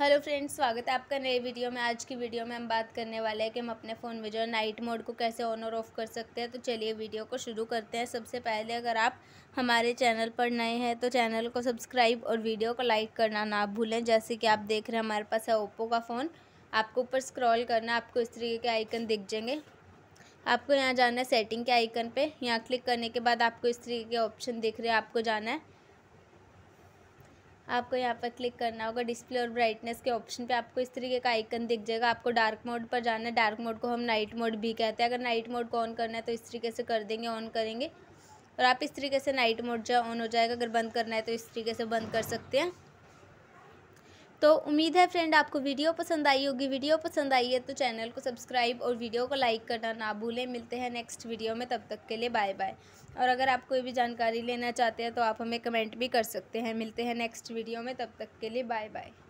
hello friends स्वागत है आपका नए वीडियो में आज की वीडियो में हम बात करने वाले हैं कि हम अपने फ़ोन में जो नाइट मोड को कैसे ऑन और ऑफ़ कर सकते हैं तो चलिए वीडियो को शुरू करते हैं सबसे पहले अगर आप हमारे चैनल पर नए हैं तो चैनल को सब्सक्राइब और वीडियो को लाइक करना ना भूलें जैसे कि आप देख रहे हैं हमारे पास है ओप्पो का फ़ोन आपको ऊपर स्क्रॉल करना आपको इस तरीके के आइकन दिख जाएंगे आपको यहाँ जाना है सेटिंग के आइकन पर यहाँ क्लिक करने के बाद आपको इस तरीके के ऑप्शन दिख रहे हैं आपको जाना है आपको यहाँ पर क्लिक करना होगा डिस्प्ले और ब्राइटनेस के ऑप्शन पे आपको इस तरीके का आइकन दिख जाएगा आपको डार्क मोड पर जाना है डार्क मोड को हम नाइट मोड भी कहते हैं अगर नाइट मोड को ऑन करना है तो इस तरीके से कर देंगे ऑन करेंगे और आप इस तरीके से नाइट मोड जो ऑन हो जाएगा अगर बंद करना है तो इस तरीके से बंद कर सकते हैं तो उम्मीद है फ्रेंड आपको वीडियो पसंद आई होगी वीडियो पसंद आई है तो चैनल को सब्सक्राइब और वीडियो को लाइक करना ना भूलें मिलते हैं नेक्स्ट वीडियो में तब तक के लिए बाय बाय और अगर आप कोई भी जानकारी लेना चाहते हैं तो आप हमें कमेंट भी कर सकते हैं मिलते हैं नेक्स्ट वीडियो में तब तक के लिए बाय बाय